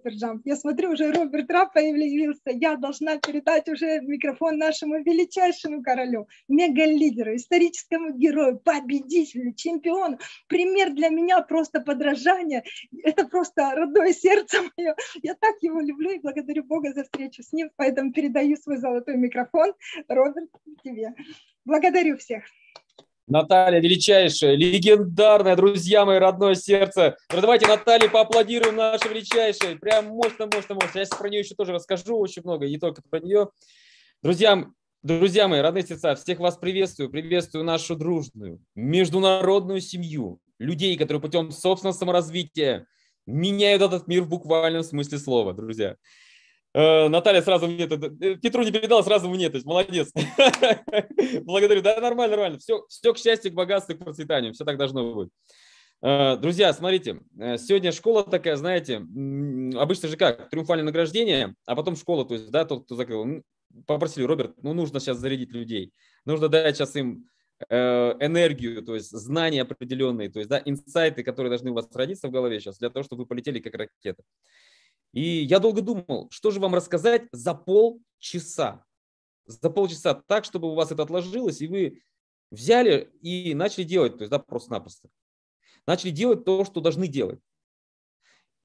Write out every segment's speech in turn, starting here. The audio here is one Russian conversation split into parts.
Суперджамп. Я смотрю, уже Роберт Рап появился. Я должна передать уже микрофон нашему величайшему королю, мегалидеру, историческому герою, победителю, чемпиону. Пример для меня просто подражание. Это просто родное сердце мое. Я так его люблю и благодарю Бога за встречу с ним. Поэтому передаю свой золотой микрофон, Роберт, тебе. Благодарю всех. Наталья, величайшая, легендарная, друзья мои, родное сердце. Ну, давайте Наталье поаплодируем, наша величайшая. Прям мощно, мощно, мощно. Я сейчас про нее еще тоже расскажу очень много, не только про нее. Друзьям, друзья мои, родные сердца, всех вас приветствую. Приветствую нашу дружную, международную семью, людей, которые путем собственного саморазвития меняют этот мир в буквальном смысле слова, друзья. Э, Наталья сразу мне это, э, Петру не передала, сразу мне, то есть молодец. Благодарю, да, нормально, нормально. Все, все к счастью, к богатству, к процветанию, все так должно быть. Э, друзья, смотрите, сегодня школа такая, знаете, обычно же как, триумфальное награждение, а потом школа, то есть, да, тот, кто закрыл. Попросили, Роберт, ну нужно сейчас зарядить людей, нужно дать сейчас им энергию, то есть знания определенные, то есть да, инсайты, которые должны у вас родиться в голове сейчас для того, чтобы вы полетели как ракета. И я долго думал, что же вам рассказать за полчаса. За полчаса так, чтобы у вас это отложилось, и вы взяли и начали делать, то есть да, просто-напросто. Начали делать то, что должны делать.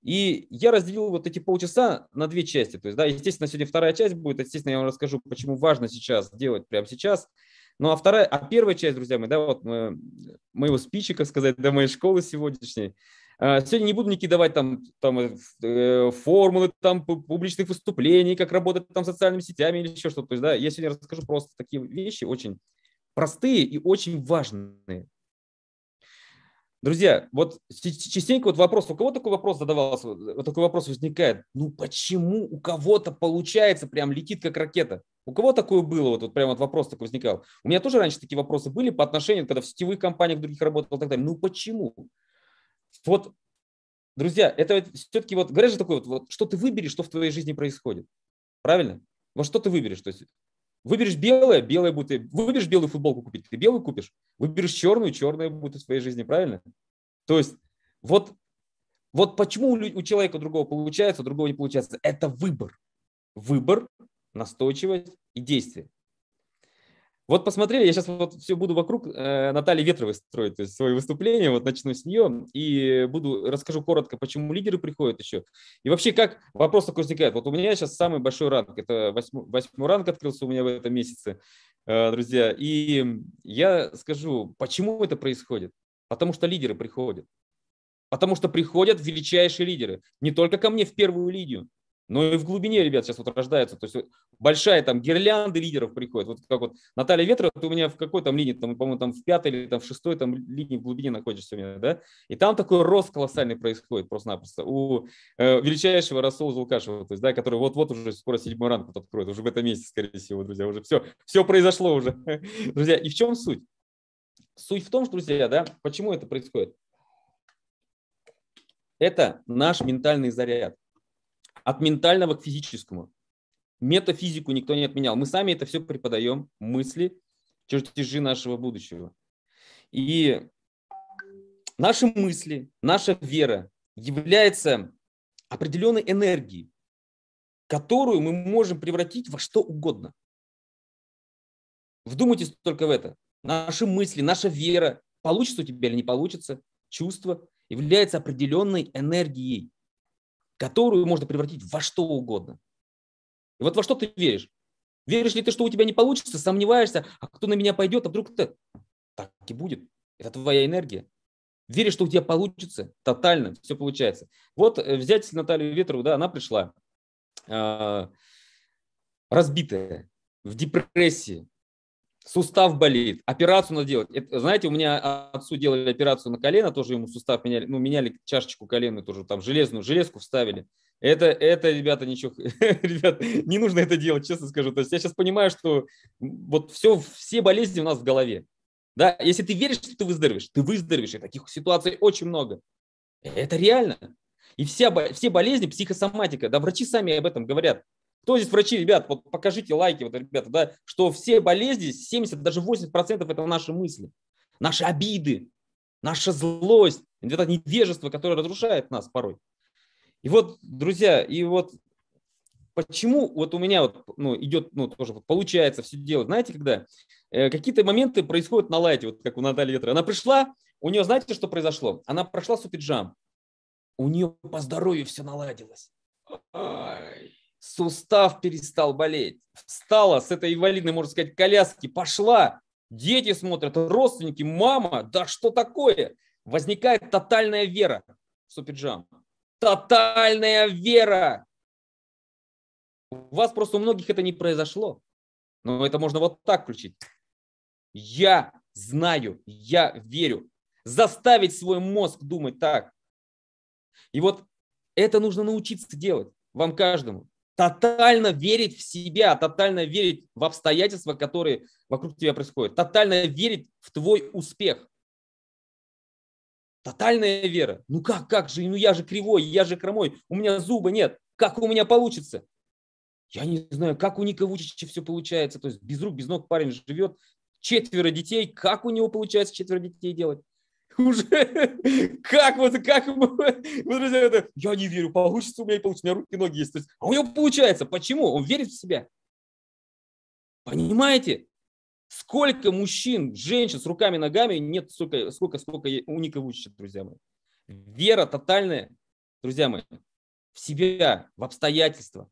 И я разделил вот эти полчаса на две части. То есть, да, естественно, сегодня вторая часть будет. Естественно, я вам расскажу, почему важно сейчас делать прямо сейчас. Ну, а вторая, а первая часть, друзья мои, да, вот моего спичи, как сказать, да, моей школы сегодняшней, а, сегодня не буду Ники давать там, там э, э, формулы там публичных выступлений, как работать там социальными сетями или еще что-то. То есть, да, я сегодня расскажу просто такие вещи очень простые и очень важные. Друзья, вот частенько вот вопрос, у кого такой вопрос задавался, вот такой вопрос возникает, ну почему у кого-то получается прям летит как ракета? У кого такое было? Вот, вот прям вот вопрос такой возникал. У меня тоже раньше такие вопросы были по отношению, когда в сетевых компаниях других работал и так далее. Ну почему? Вот, друзья, это все-таки вот, говорят же такое, вот, вот, что ты выберешь, что в твоей жизни происходит. Правильно? Вот что ты выберешь? То есть Выберешь белое, белое будет. выберешь белую футболку купить, ты белую купишь. Выберешь черную, черная будет в твоей жизни, правильно? То есть вот, вот почему у человека другого получается, у другого не получается. Это выбор. Выбор, настойчивость и действие. Вот посмотрели, я сейчас вот все буду вокруг э, Натальи Ветровой строить, то есть свое выступление, вот начну с нее и буду, расскажу коротко, почему лидеры приходят еще. И вообще, как вопрос такой возникает. Вот у меня сейчас самый большой ранг, это восьмой, восьмой ранг открылся у меня в этом месяце, э, друзья. И я скажу, почему это происходит? Потому что лидеры приходят. Потому что приходят величайшие лидеры. Не только ко мне в первую линию, но ну, и в глубине, ребят, сейчас вот рождается, то есть большая там гирлянда лидеров приходит. Вот как вот Наталья Ветрова, ты у меня в какой там линии, там, по-моему, там в пятой или там в шестой там линии в глубине находишься у меня, да? И там такой рост колоссальный происходит просто-напросто у э, величайшего Расула Зулкашева, то есть, да, который вот-вот уже скоро седьмой ранг вот откроет, уже в этом месяце, скорее всего, друзья, уже все, все произошло уже. друзья, и в чем суть? Суть в том, что, друзья, да, почему это происходит? Это наш ментальный заряд. От ментального к физическому. Метафизику никто не отменял. Мы сами это все преподаем, мысли, чертежи нашего будущего. И наши мысли, наша вера является определенной энергией, которую мы можем превратить во что угодно. Вдумайтесь только в это. Наши мысли, наша вера, получится у тебя или не получится, чувство является определенной энергией которую можно превратить во что угодно. И вот во что ты веришь? Веришь ли ты, что у тебя не получится, сомневаешься, а кто на меня пойдет, а вдруг ты... Так и будет. Это твоя энергия. Веришь, что у тебя получится, тотально все получается. Вот э, взять Наталью Ветрову, да, она пришла а, разбитая, в депрессии, сустав болит, операцию надо делать. Это, знаете, у меня отцу делали операцию на колено, тоже ему сустав меняли, ну, меняли чашечку коленную тоже, там железную, железку вставили. Это, это, ребята, ничего, ребят, не нужно это делать, честно скажу. То есть я сейчас понимаю, что вот все, все болезни у нас в голове. Да, если ты веришь, что ты выздоровеешь, ты выздоровеешь, и таких ситуаций очень много. Это реально. И вся, все болезни, психосоматика, да, врачи сами об этом говорят. Кто здесь врачи, ребят, вот покажите лайки, вот, ребята, да, что все болезни, 70, даже 80% это наши мысли, наши обиды, наша злость, это невежество, которое разрушает нас порой. И вот, друзья, и вот почему вот у меня вот, ну, идет, ну, тоже вот получается все дело, знаете, когда э, какие-то моменты происходят на лайте, вот как у Натальи Ветра. Она пришла, у нее, знаете, что произошло? Она прошла супиджам, у нее по здоровью все наладилось. Ай, сустав перестал болеть. Встала с этой инвалидной, можно сказать, коляски, пошла. Дети смотрят, родственники, мама, да что такое? Возникает тотальная вера в суперджам. Тотальная вера. У вас просто у многих это не произошло. Но это можно вот так включить. Я знаю, я верю. Заставить свой мозг думать так. И вот это нужно научиться делать вам каждому тотально верить в себя, тотально верить в обстоятельства, которые вокруг тебя происходят, тотально верить в твой успех. Тотальная вера. Ну как, как же, ну я же кривой, я же хромой, у меня зубы нет, как у меня получится? Я не знаю, как у Ника Вучича все получается, то есть без рук, без ног парень живет, четверо детей, как у него получается четверо детей делать? уже как вот, как вот, друзья, это, я не верю, получится у меня, получится, у меня руки ноги есть. То есть, а у него получается. Почему? Он верит в себя. Понимаете? Сколько мужчин, женщин с руками ногами нет, сколько, сколько, сколько у них учат, друзья мои. Вера тотальная, друзья мои, в себя, в обстоятельства,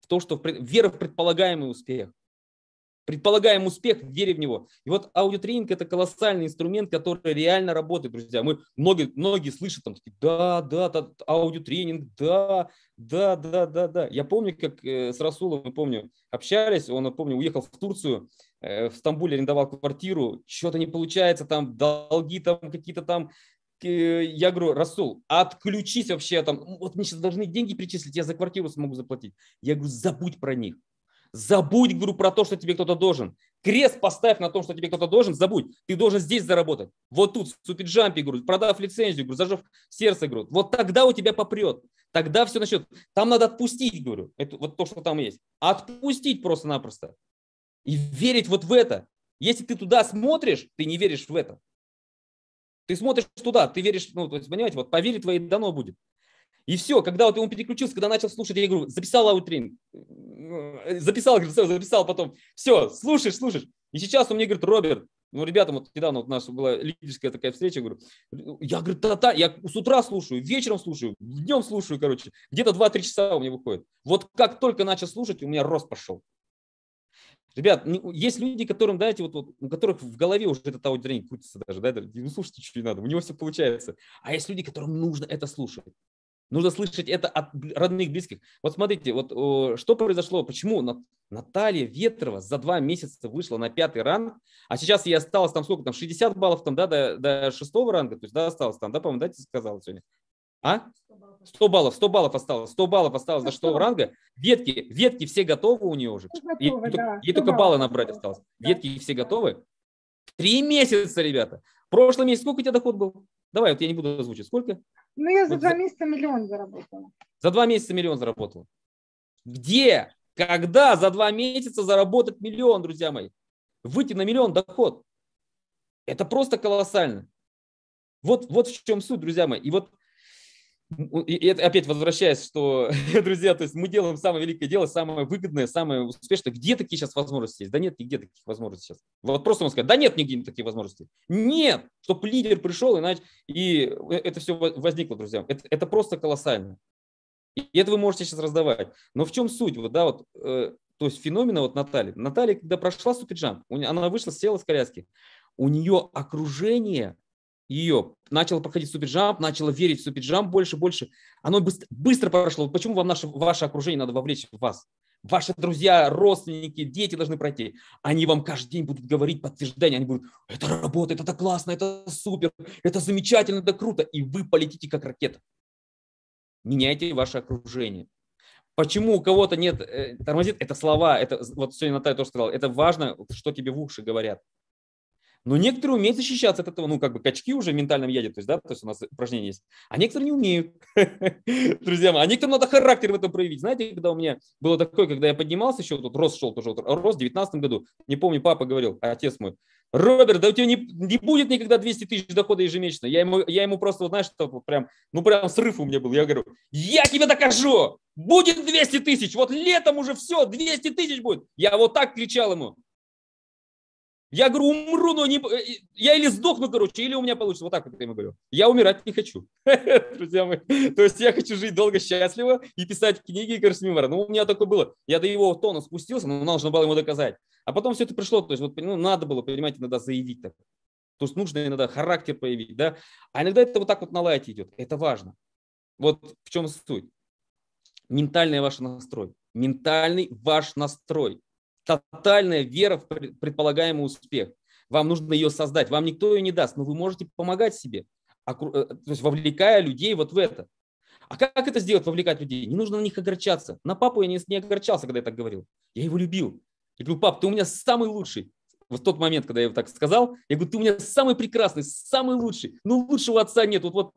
в то, что в, вера в предполагаемый успех – предполагаем успех, верим в него. И вот аудиотренинг – это колоссальный инструмент, который реально работает, друзья. Мы многие, многие слышат там, да, да, да, аудиотренинг, да, да, да, да, да. Я помню, как э, с Расулом, помню, общались, он, помню, уехал в Турцию, э, в Стамбуле арендовал квартиру, что-то не получается, там долги там какие-то там, э, я говорю, Расул, отключись вообще там, вот мне сейчас должны деньги причислить, я за квартиру смогу заплатить. Я говорю, забудь про них. Забудь, говорю, про то, что тебе кто-то должен. Крест поставь на том, что тебе кто-то должен, забудь. Ты должен здесь заработать. Вот тут, в супиджампе, говорю, продав лицензию, говорю, зажив сердце, говорю. Вот тогда у тебя попрет. Тогда все начнет. Там надо отпустить, говорю, это, вот то, что там есть. Отпустить просто-напросто. И верить вот в это. Если ты туда смотришь, ты не веришь в это. Ты смотришь туда, ты веришь, ну, то есть, понимаете, вот по вере твоей дано будет. И все, когда вот он переключился, когда начал слушать, я говорю, записал аутринг, э, записал, записал записал, потом, все, слушаешь, слушаешь. И сейчас он мне говорит, Роберт, ну, ребята, вот недавно вот у нас была лидерская такая встреча, говорю, я, говорю, та-та, я с утра слушаю, вечером слушаю, днем слушаю, короче, где-то 2-3 часа у меня выходит. Вот как только начал слушать, у меня рост пошел. Ребят, есть люди, которым, знаете, вот, вот, у которых в голове уже этот аудиотренинг крутится даже, да, ну слушайте, что не надо, у него все получается. А есть люди, которым нужно это слушать. Нужно слышать это от родных, близких. Вот смотрите, вот что произошло, почему Нат, Наталья Ветрова за два месяца вышла на пятый ранг, а сейчас ей осталось там сколько там, 60 баллов там, да, до, до шестого ранга, то есть, да, осталось там, да, по-моему, да, ты сказала сегодня? А? 100 баллов, 100 баллов осталось, 100 баллов осталось до шестого ранга. Ветки, ветки все готовы у нее уже. Готовы, ей, да, ей только баллы набрать осталось. Да. Ветки все готовы. Три месяца, ребята. Прошлый месяц сколько у тебя доход был? Давай, вот я не буду озвучить, сколько? Ну, я за вот два за... месяца миллион заработала. За два месяца миллион заработала. Где, когда за два месяца заработать миллион, друзья мои? Выйти на миллион доход. Это просто колоссально. Вот, вот в чем суть, друзья мои. И вот и это опять возвращаясь, что, друзья, то есть мы делаем самое великое дело, самое выгодное, самое успешное. Где такие сейчас возможности есть? Да нет, нигде таких возможностей сейчас. Вот просто можно сказать, да нет нигде таких возможностей. Нет, чтобы лидер пришел, иначе и э, это все возникло, друзья. Это, это просто колоссально. И это вы можете сейчас раздавать. Но в чем суть? Вот, да, вот, э, то есть феномена вот Натальи. Наталья, когда прошла суперджамп, она вышла, села с коляски, у нее окружение ее, начала проходить суперджамп, начала верить в суперджамп больше, больше. Оно быстро, быстро прошло. Вот почему вам наше, ваше окружение надо вовлечь в вас? Ваши друзья, родственники, дети должны пройти. Они вам каждый день будут говорить подтверждения. Они будут, это работает, это классно, это супер, это замечательно, это круто. И вы полетите как ракета. Меняйте ваше окружение. Почему у кого-то нет, э, тормозит, это слова, это вот сегодня Наталья тоже сказала, это важно, что тебе в уши говорят. Но ну, некоторые умеют защищаться от этого, ну, как бы качки уже в ментальном то есть, да, то есть у нас упражнение есть. А некоторые не умеют, друзья мои. А некоторым надо характер в этом проявить. Знаете, когда у меня было такое, когда я поднимался еще, тут рост шел тоже, рост в 19 году, не помню, папа говорил, отец мой, Роберт, да у тебя не, не будет никогда 200 тысяч дохода ежемесячно. Я ему, я ему просто, вот, знаешь, что, прям, ну прям срыв у меня был. Я говорю, я тебе докажу, будет 200 тысяч, вот летом уже все, 200 тысяч будет. Я вот так кричал ему. Я говорю, умру, но не... Э, я или сдохну, короче, или у меня получится. Вот так вот я ему говорю. Я умирать не хочу, друзья мои. То есть я хочу жить долго, счастливо и писать книги и, короче, Ну, у меня такое было. Я до его тона спустился, но нужно было ему доказать. А потом все это пришло. То есть вот, ну, надо было, понимаете, иногда заявить так. То есть нужно иногда характер проявить, да. А иногда это вот так вот на лайте идет. Это важно. Вот в чем суть. Ментальный ваш настрой. Ментальный ваш настрой тотальная вера в предполагаемый успех. Вам нужно ее создать. Вам никто ее не даст, но вы можете помогать себе, э, то есть вовлекая людей вот в это. А как это сделать, вовлекать людей? Не нужно на них огорчаться. На папу я не, не огорчался, когда я так говорил. Я его любил. Я говорю, пап, ты у меня самый лучший. Вот в тот момент, когда я его так сказал, я говорю, ты у меня самый прекрасный, самый лучший. Ну, лучшего отца нет. Вот, вот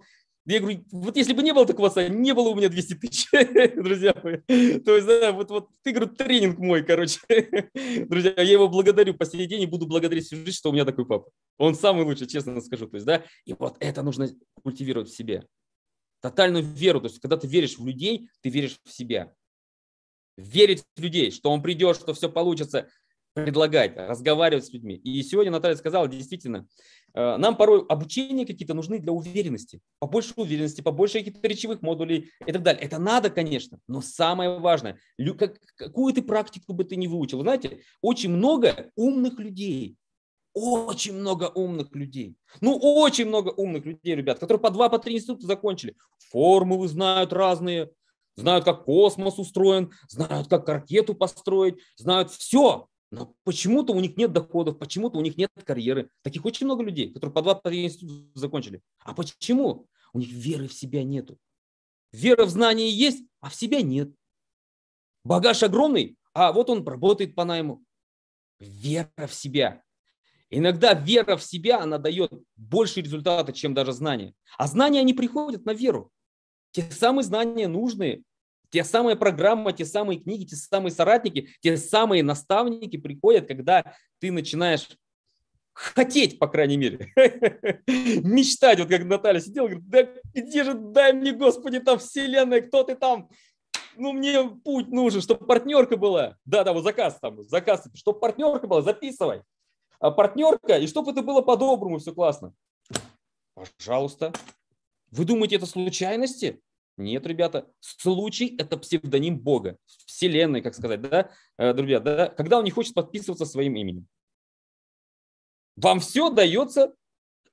я говорю, вот если бы не было такого отца, не было у меня 200 тысяч, друзья мои. То есть, да, вот, вот ты, говорю, тренинг мой, короче. друзья, я его благодарю по сей день и буду благодарить всю жизнь, что у меня такой папа. Он самый лучший, честно скажу. То есть, да, и вот это нужно культивировать в себе. Тотальную веру. То есть, когда ты веришь в людей, ты веришь в себя. Верить в людей, что он придет, что все получится, предлагать, разговаривать с людьми. И сегодня Наталья сказала, действительно, Э, нам порой обучение какие-то нужны для уверенности, побольше уверенности, побольше каких-то речевых модулей и так далее. Это надо, конечно, но самое важное, какую ты практику бы ты не выучил. Знаете, очень много умных людей, очень много умных людей. Ну, очень много умных людей, ребят, которые по два, по три института закончили. Формулы знают разные, знают, как космос устроен, знают, как ракету построить, знают все. Но почему-то у них нет доходов, почему-то у них нет карьеры. Таких очень много людей, которые по два по три института закончили. А почему? У них веры в себя нету. Вера в знания есть, а в себя нет. Багаж огромный, а вот он работает по найму. Вера в себя. Иногда вера в себя, она дает больше результата, чем даже знания. А знания, они приходят на веру. Те самые знания нужные, те самые программы, те самые книги, те самые соратники, те самые наставники приходят, когда ты начинаешь хотеть, по крайней мере, мечтать. Вот как Наталья сидела, говорит, да где же, дай мне, Господи, там вселенная, кто ты там? Ну, мне путь нужен, чтобы партнерка была. Да-да, вот заказ там, заказ, чтобы партнерка была, записывай. А партнерка, и чтобы это было по-доброму, все классно. Пожалуйста. Вы думаете, это случайности? Нет, ребята, случай – это псевдоним Бога, вселенной, как сказать, да, э, друзья, да, когда он не хочет подписываться своим именем. Вам все дается,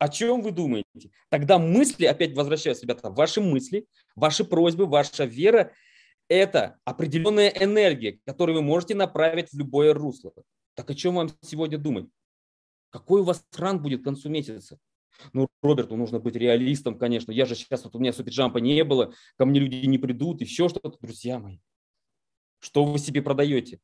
о чем вы думаете. Тогда мысли, опять возвращаюсь, ребята, ваши мысли, ваши просьбы, ваша вера – это определенная энергия, которую вы можете направить в любое русло. Так о чем вам сегодня думать? Какой у вас ран будет к концу месяца? Ну, Роберту нужно быть реалистом, конечно. Я же сейчас, вот у меня суперджампа не было, ко мне люди не придут, еще что-то. Друзья мои, что вы себе продаете?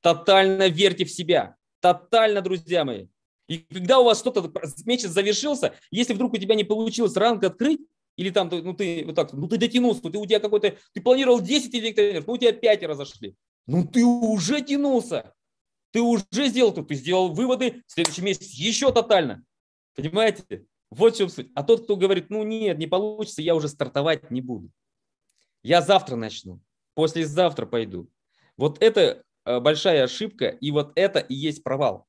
Тотально верьте в себя. Тотально, друзья мои. И когда у вас что-то э, месяц завершился, если вдруг у тебя не получилось ранг открыть, или там, ну ты вот так, ну ты дотянулся, ну, ты у тебя какой-то, ты планировал 10 электронеров, ну у тебя 5 разошли. Ну ты уже тянулся, ты уже сделал, ты сделал выводы, в следующий месяц еще тотально. Понимаете? Вот в чем суть. А тот, кто говорит, ну нет, не получится, я уже стартовать не буду. Я завтра начну, послезавтра пойду. Вот это э, большая ошибка, и вот это и есть провал.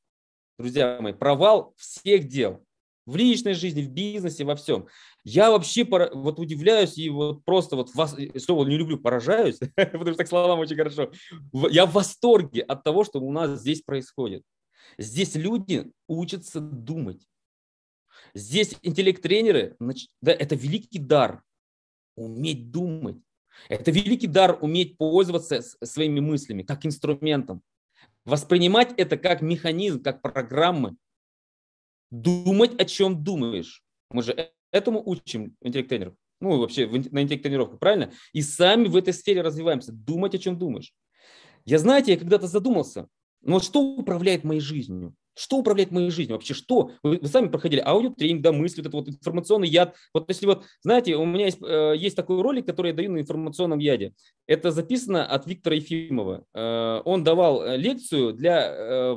Друзья мои, провал всех дел. В личной жизни, в бизнесе, во всем. Я вообще вот удивляюсь и вот просто вот вас, слово не люблю, поражаюсь, потому что к словам очень хорошо. Я в восторге от того, что у нас здесь происходит. Здесь люди учатся думать. Здесь интеллект-тренеры, да, это великий дар уметь думать. Это великий дар уметь пользоваться своими мыслями, как инструментом. Воспринимать это как механизм, как программы. Думать, о чем думаешь. Мы же этому учим интеллект-тренеров. Ну, вообще на интеллект тренировку, правильно? И сами в этой сфере развиваемся. Думать, о чем думаешь. Я, знаете, я когда-то задумался, но ну, вот что управляет моей жизнью? Что управляет моей жизнью вообще? Что? Вы, вы сами проходили аудиотренинг, да, мысли, вот этот вот информационный яд. Вот если вот, знаете, у меня есть, э, есть такой ролик, который я даю на информационном яде. Это записано от Виктора Ефимова. Э, он давал э, лекцию для э,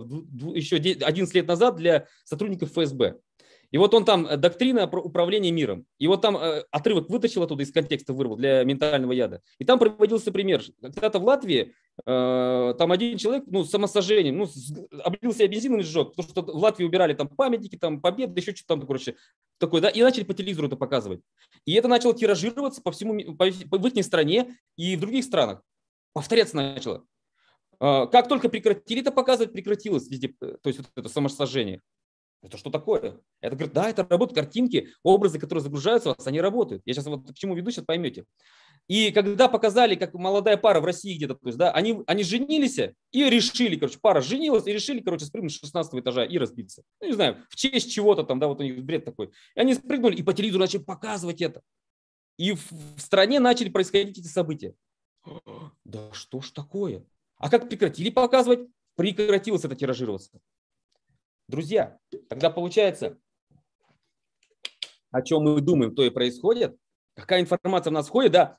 еще 11 лет назад для сотрудников ФСБ. И вот он там, э, доктрина управления миром. И вот там э, отрывок вытащил оттуда из контекста, вырвал для ментального яда. И там приводился пример. Когда-то в Латвии э, там один человек, ну, самосожжением, ну, облился бензином и сжег, потому что в Латвии убирали там памятники, там победы, еще что-то там, короче, такое, да, и начали по телевизору это показывать. И это начало тиражироваться по всему, по, по, в их стране и в других странах. Повторяться начало. Как только прекратили это показывать, прекратилось везде, то есть вот это самосожжение. Это что такое? Это говорит, да, это работают картинки, образы, которые загружаются у вас, они работают. Я сейчас вот к чему веду, сейчас поймете. И когда показали, как молодая пара в России где-то, то есть, да, они, они женились и решили, короче, пара женилась и решили, короче, спрыгнуть с 16 этажа и разбиться. Ну, не знаю, в честь чего-то там, да, вот у них бред такой. И они спрыгнули и по телевизору начали показывать это. И в, в стране начали происходить эти события. Да что ж такое? А как прекратили показывать? Прекратилось это тиражироваться. Друзья, тогда получается, о чем мы думаем, то и происходит. Какая информация у нас входит, да?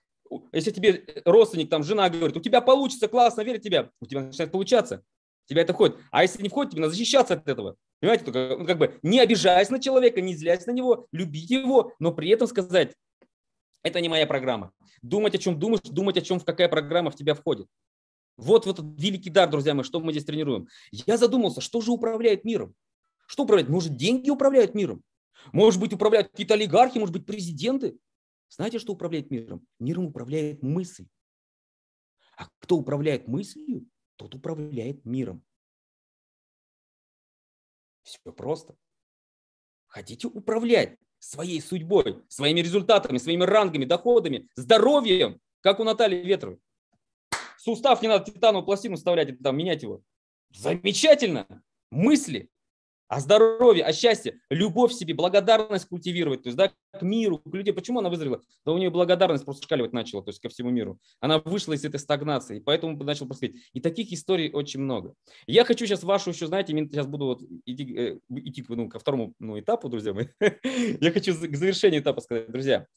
Если тебе родственник, там, жена говорит, у тебя получится, классно, верю в тебя, у тебя начинает получаться. Тебя это входит. А если не входит, тебе надо защищаться от этого. Понимаете, только, ну, как бы не обижаясь на человека, не злясь на него, любить его, но при этом сказать, это не моя программа. Думать, о чем думаешь, думать, о чем, в какая программа в тебя входит. Вот вот этот великий дар, друзья мои, что мы здесь тренируем. Я задумался, что же управляет миром? Что управляет? Может, деньги управляют миром? Может быть, управляют какие-то олигархи, может быть, президенты? Знаете, что управляет миром? Миром управляет мысль. А кто управляет мыслью, тот управляет миром. Все просто. Хотите управлять своей судьбой, своими результатами, своими рангами, доходами, здоровьем, как у Натальи Ветровой? Сустав не надо титановую пластину вставлять, там, менять его. Замечательно. Мысли о здоровье, о счастье, любовь себе, благодарность культивировать, то есть, да, к миру, к людям. Почему она вызрела? Да у нее благодарность просто шкаливать начала, то есть ко всему миру. Она вышла из этой стагнации, и поэтому начал происходить. И таких историй очень много. Я хочу сейчас вашу еще, знаете, сейчас буду вот э, идти, идти ну, ко второму ну, этапу, друзья мои. Я хочу к завершению этапа сказать, друзья.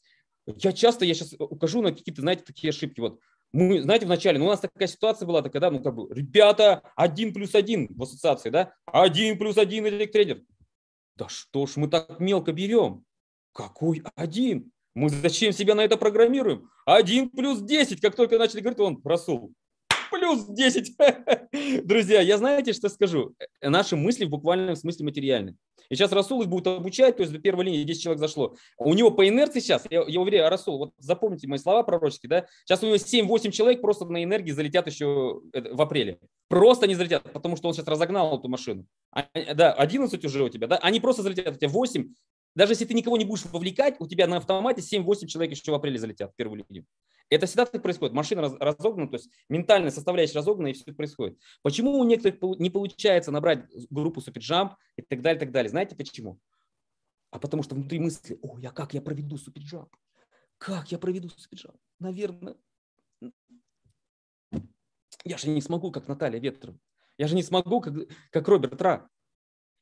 Я часто, я сейчас э, укажу на какие-то, знаете, такие ошибки. Вот мы, знаете, вначале, ну, у нас такая ситуация была, -то, когда, ну, как бы, ребята, один плюс один в ассоциации, да, один плюс один электротренер. Да что ж мы так мелко берем? Какой один? Мы зачем себя на это программируем? Один плюс десять, как только начали говорить, он просул. Плюс десять, Друзья, я знаете, что скажу? Э, наши мысли в буквальном смысле материальны. И сейчас Расул их будет обучать, то есть до первой линии 10 человек зашло. У него по инерции сейчас, я, я уверяю, Расул, вот запомните мои слова пророческие, да, сейчас у него 7-8 человек просто на энергии залетят еще э, в апреле. Просто не залетят, потому что он сейчас разогнал эту машину. А, э, да, 11 уже у тебя, да, они просто залетят, у тебя 8, даже если ты никого не будешь вовлекать, у тебя на автомате 7-8 человек еще в апреле залетят в первую линию. Это всегда так происходит. Машина разогнана, то есть ментально составляешь разогнана, и все происходит. Почему у некоторых не получается набрать группу суперджамп и так далее, так далее? Знаете почему? А потому что внутри мысли, о, я как я проведу суперджамп? Как я проведу суперджамп? Наверное, я же не смогу, как Наталья Ветров, Я же не смогу, как, как Роберт Ра.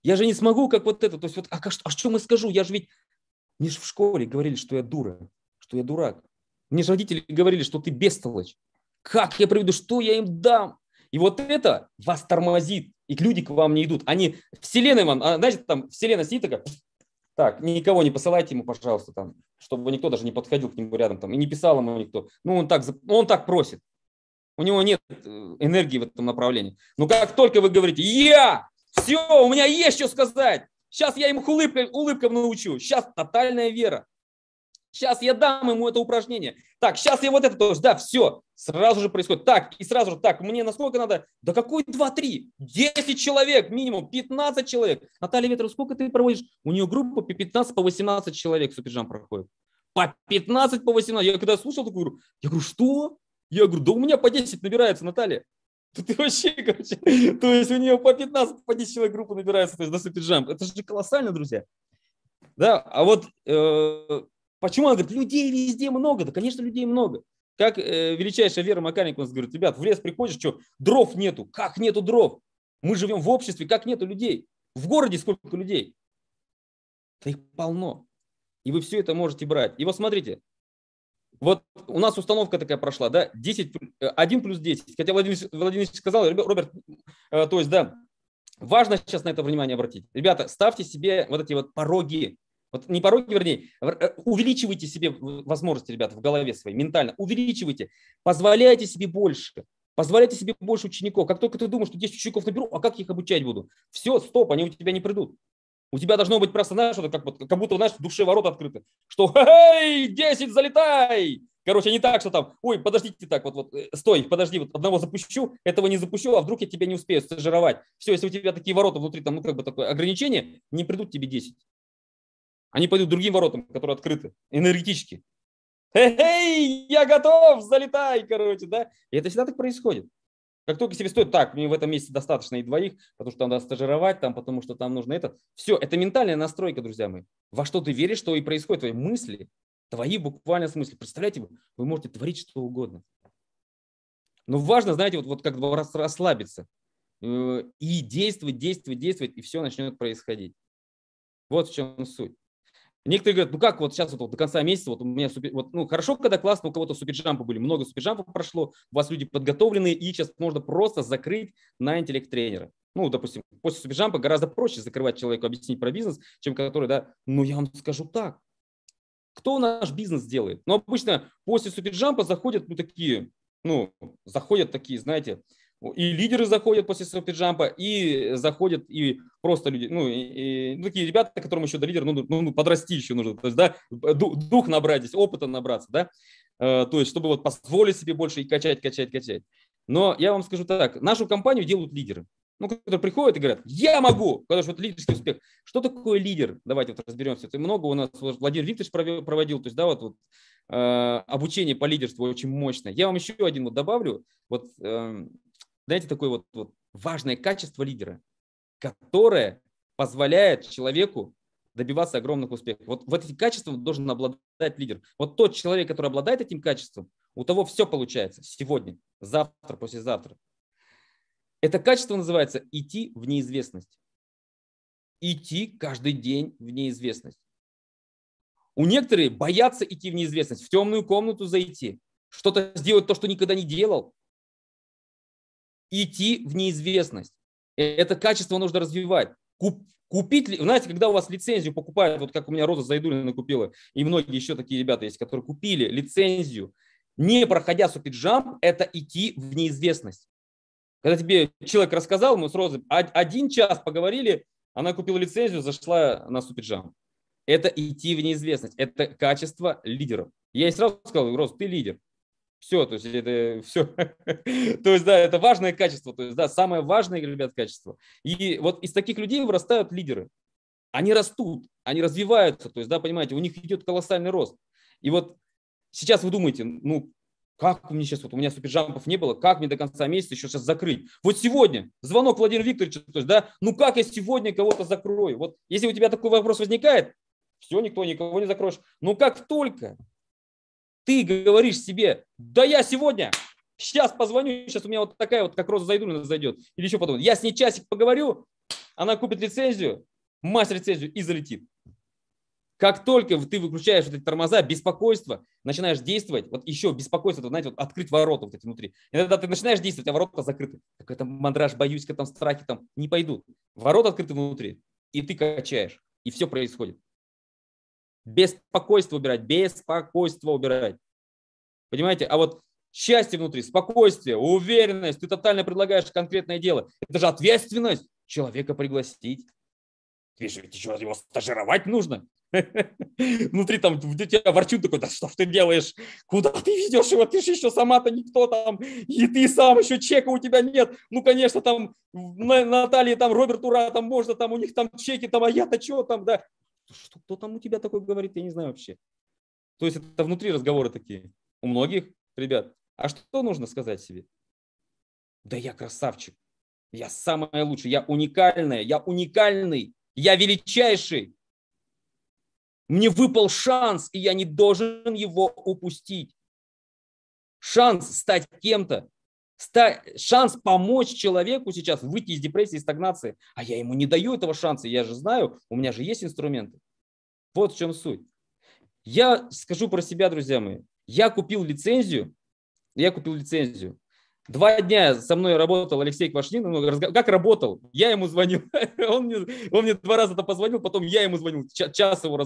Я же не смогу, как вот это. То есть, вот, а, а, а что мы скажу? Я же ведь... Мне же в школе говорили, что я дура, что я дурак. Мне же родители говорили, что ты бестолочь. Как я приведу, что я им дам? И вот это вас тормозит, и люди к вам не идут. Они, вселенная вам, а, знаете, там вселенная сидит такая, так, никого не посылайте ему, пожалуйста, там, чтобы никто даже не подходил к нему рядом там, и не писал ему никто. Ну, он так, он так просит. У него нет э, энергии в этом направлении. Но как только вы говорите «Я!», все, у меня есть что сказать. Сейчас я им улыбкой, улыбкам научу. Сейчас тотальная вера. Сейчас я дам ему это упражнение. Так, сейчас я вот это тоже. Да, все. Сразу же происходит. Так, и сразу же, так, мне насколько надо? Да какой 2-3? 10 человек минимум, 15 человек. Наталья Ветров, сколько ты проводишь? У нее группа по 15 по 18 человек супержам проходит. По 15 по 18. Я когда слушал такую, я говорю, что? Я говорю, да у меня по 10 набирается, Наталья. Ты вообще, короче, то есть у нее по 15, по 10 человек группы набирается, то есть на суперджамп. Это же колоссально, друзья. Да, а вот э, почему она говорит, людей везде много? Да, конечно, людей много. Как э, величайшая Вера Макаренко у нас говорит, ребят, в лес приходишь, что, дров нету. Как нету дров? Мы живем в обществе, как нету людей? В городе сколько людей? Да их полно. И вы все это можете брать. И вот смотрите, вот у нас установка такая прошла, да, 10, 1 плюс 10. Э, Хотя Владимир Владимирович сказал, Роберт, э, то есть, да, важно сейчас на это внимание обратить. Ребята, ставьте себе вот эти вот пороги, вот не пороги, вернее, э, увеличивайте себе возможности, ребята, в голове своей, ментально, увеличивайте, позволяйте себе больше, позволяйте себе больше учеников. Как только ты думаешь, что 10 учеников наберу, а как я их обучать буду? Все, стоп, они у тебя не придут. У тебя должно быть просто, знаешь, вот, как, вот, как будто, знаешь, в душе ворота открыты, что «Эй, 10, залетай!» Короче, не так, что там, ой, подождите так, вот, вот, э, стой, подожди, вот одного запущу, этого не запущу, а вдруг я тебя не успею стажировать. Все, если у тебя такие ворота внутри, там, ну, как бы такое ограничение, не придут тебе 10. Они пойдут другим воротам, которые открыты, энергетически. Эй, я готов, залетай, короче, да. И это всегда так происходит. Как только себе стоит, так, мне в этом месяце достаточно и двоих, потому что там надо стажировать, там, потому что там нужно это. Все, это ментальная настройка, друзья мои. Во что ты веришь, что и происходит, твои мысли, твои буквально смысле. Представляете, вы, можете творить что угодно. Но важно, знаете, вот, вот как бы расслабиться э, и действовать, действовать, действовать, и все начнет происходить. Вот в чем суть. Некоторые говорят, ну как вот сейчас вот, вот до конца месяца, вот у меня супер, вот, ну хорошо, когда классно, у кого-то суперджампы были, много суперджампов прошло, у вас люди подготовленные, и их сейчас можно просто закрыть на интеллект тренера. Ну, допустим, после суперджампа гораздо проще закрывать человеку, объяснить про бизнес, чем который, да, ну я вам скажу так, кто наш бизнес делает? Ну, обычно после суперджампа заходят, ну, такие, ну, заходят такие, знаете, и лидеры заходят после саппиджампа, и заходят и просто люди, ну, и, и, ну такие ребята, которым еще до лидера, ну, ну, подрасти еще нужно, то есть, да, дух набрать здесь, опыта набраться, да, э, то есть, чтобы вот позволить себе больше и качать, качать, качать. Но я вам скажу так, нашу компанию делают лидеры, ну, которые приходят и говорят, я могу, потому что вот лидерский успех. Что такое лидер? Давайте вот разберемся. Это много у нас Владимир Викторович проводил, то есть, да, вот, вот э, обучение по лидерству очень мощное. Я вам еще один вот добавлю, вот э, знаете, такое вот, вот важное качество лидера, которое позволяет человеку добиваться огромных успехов. Вот, вот эти качества должен обладать лидер. Вот тот человек, который обладает этим качеством, у того все получается сегодня, завтра, послезавтра. Это качество называется идти в неизвестность. Идти каждый день в неизвестность. У некоторых боятся идти в неизвестность, в темную комнату зайти, что-то сделать то, что никогда не делал, идти в неизвестность. Это качество нужно развивать. Куп, купить, знаете, когда у вас лицензию покупают, вот как у меня Роза Зайдулина купила, и многие еще такие ребята есть, которые купили лицензию, не проходя супиджамп, это идти в неизвестность. Когда тебе человек рассказал, мы с Розой один час поговорили, она купила лицензию, зашла на супиджамп. Это идти в неизвестность, это качество лидера. Я ей сразу сказал, Роза, ты лидер. Все, то есть это все. то есть, да, это важное качество. То есть, да, самое важное, ребят, качество. И вот из таких людей вырастают лидеры. Они растут, они развиваются. То есть, да, понимаете, у них идет колоссальный рост. И вот сейчас вы думаете, ну, как мне сейчас, вот у меня суперджампов не было, как мне до конца месяца еще сейчас закрыть? Вот сегодня звонок Владимир Викторович, то есть, да, ну как я сегодня кого-то закрою? Вот если у тебя такой вопрос возникает, все, никто, никого не закроешь. Ну как только ты говоришь себе, да я сегодня, сейчас позвоню, сейчас у меня вот такая вот, как Роза Зайдулина зайдет, или еще потом, я с ней часик поговорю, она купит лицензию, мастер лицензию и залетит. Как только ты выключаешь вот эти тормоза, беспокойство, начинаешь действовать, вот еще беспокойство, вот знаете, вот открыть ворота вот эти внутри. Иногда ты начинаешь действовать, а ворота закрыты. Какой-то мандраж, боюсь, как там страхи там не пойдут. Ворота открыты внутри, и ты качаешь, и все происходит. Беспокойство убирать, беспокойство убирать. Понимаете? А вот счастье внутри, спокойствие, уверенность, ты тотально предлагаешь конкретное дело. Это же ответственность человека пригласить. Тебе же ведь еще его стажировать нужно. Внутри там тебя ворчун такой, да что ты делаешь? Куда ты ведешь его? Ты же еще сама-то никто там. И ты сам еще чека у тебя нет. Ну, конечно, там Наталья, там Роберт Ура, там можно, там у них там чеки, там, а я-то чего там, да что, кто там у тебя такой говорит, я не знаю вообще. То есть это внутри разговоры такие. У многих, ребят, а что нужно сказать себе? Да я красавчик, я самое лучшее. я уникальная, я уникальный, я величайший. Мне выпал шанс, и я не должен его упустить. Шанс стать кем-то, шанс помочь человеку сейчас выйти из депрессии, из стагнации. А я ему не даю этого шанса, я же знаю, у меня же есть инструменты. Вот в чем суть. Я скажу про себя, друзья мои. Я купил лицензию, я купил лицензию Два дня со мной работал Алексей Квашнин, как работал, я ему звонил, он мне, он мне два раза позвонил, потом я ему звонил, час его,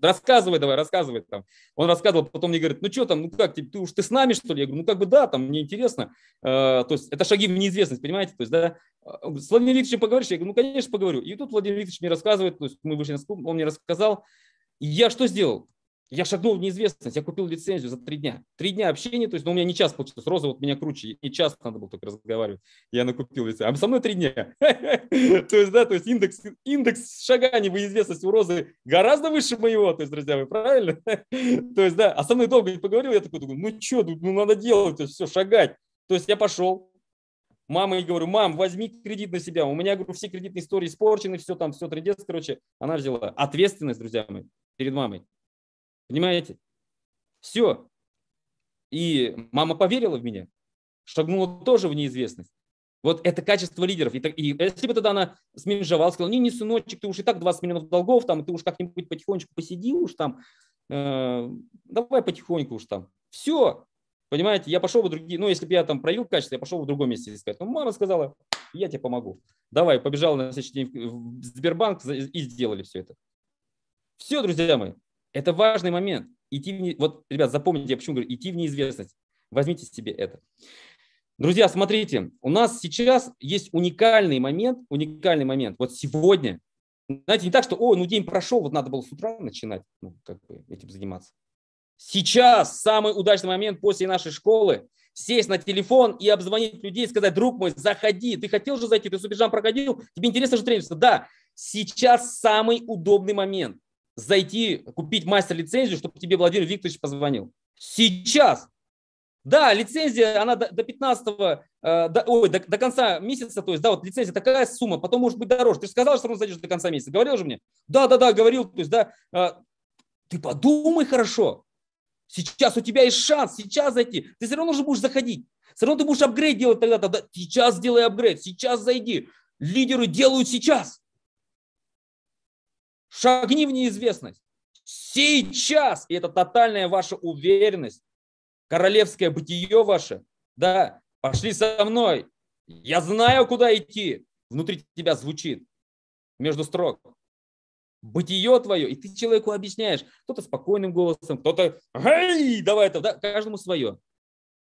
рассказывай давай, рассказывай там. Он рассказывал, потом мне говорит, ну что там, ну как, ты, ты уж ты с нами что ли? Я говорю, ну как бы да, там мне интересно. Э, то есть это шаги в неизвестность, понимаете? То есть да, э, с Владимиром Викторовичем поговоришь? Я говорю, ну конечно поговорю. И тут Владимир Викторович мне рассказывает, то есть мы вышли на скуп, он мне рассказал, и я что сделал? Я шагнул в неизвестность, я купил лицензию за три дня. Три дня общения, то есть ну, у меня не час получилось. Роза вот меня круче, и час надо было только разговаривать. Я накупил лицензию. А со мной три дня. То есть, да, то есть индекс, индекс шагания в неизвестность у Розы гораздо выше моего, то есть, друзья, вы правильно? То есть, да, а со мной долго не поговорил, я такой думаю, ну что, ну, ну надо делать, то есть все, шагать. То есть я пошел, мама и говорю, мам, возьми кредит на себя, у меня, говорю, все кредитные истории испорчены, все там, все трендец, короче. Она взяла ответственность, друзья мои, перед мамой. Понимаете? Все. И мама поверила в меня, шагнула тоже в неизвестность. Вот это качество лидеров. И, так, и если бы тогда она сменжевала, сказала, не, не, сыночек, ты уж и так 20 миллионов долгов, там, ты уж как-нибудь потихонечку посиди уж там, э, давай потихоньку уж там. Все, понимаете, я пошел бы другие, ну, если бы я там проявил качество, я пошел бы в другом месте искать. Ну, мама сказала, я тебе помогу. Давай, побежал на следующий день в Сбербанк и сделали все это. Все, друзья мои, это важный момент. Идти в не... Вот, ребят, запомните, я почему говорю, идти в неизвестность. Возьмите себе это. Друзья, смотрите, у нас сейчас есть уникальный момент, уникальный момент. Вот сегодня, знаете, не так, что, о, ну день прошел, вот надо было с утра начинать ну, как бы этим заниматься. Сейчас самый удачный момент после нашей школы сесть на телефон и обзвонить людей, сказать, друг мой, заходи, ты хотел же зайти, ты с убежам проходил, тебе интересно же тренерство. Да, сейчас самый удобный момент зайти, купить мастер-лицензию, чтобы тебе Владимир Викторович позвонил. Сейчас. Да, лицензия, она до, до 15, э, до, ой, до, до конца месяца, то есть, да, вот лицензия такая сумма, потом может быть дороже. Ты же сказал, что он зайдешь до конца месяца, говорил же мне? Да, да, да, говорил, то есть, да, э, ты подумай хорошо. Сейчас у тебя есть шанс, сейчас зайти. Ты все равно же будешь заходить. Все равно ты будешь апгрейд делать тогда, тогда. Сейчас сделай апгрейд, сейчас зайди. Лидеры делают сейчас. Шагни в неизвестность. Сейчас. И это тотальная ваша уверенность, королевское бытие ваше. Да, пошли со мной. Я знаю, куда идти. Внутри тебя звучит между строк. Бытие твое, и ты человеку объясняешь. Кто-то спокойным голосом, кто-то «Эй, давай это!» да? Каждому свое.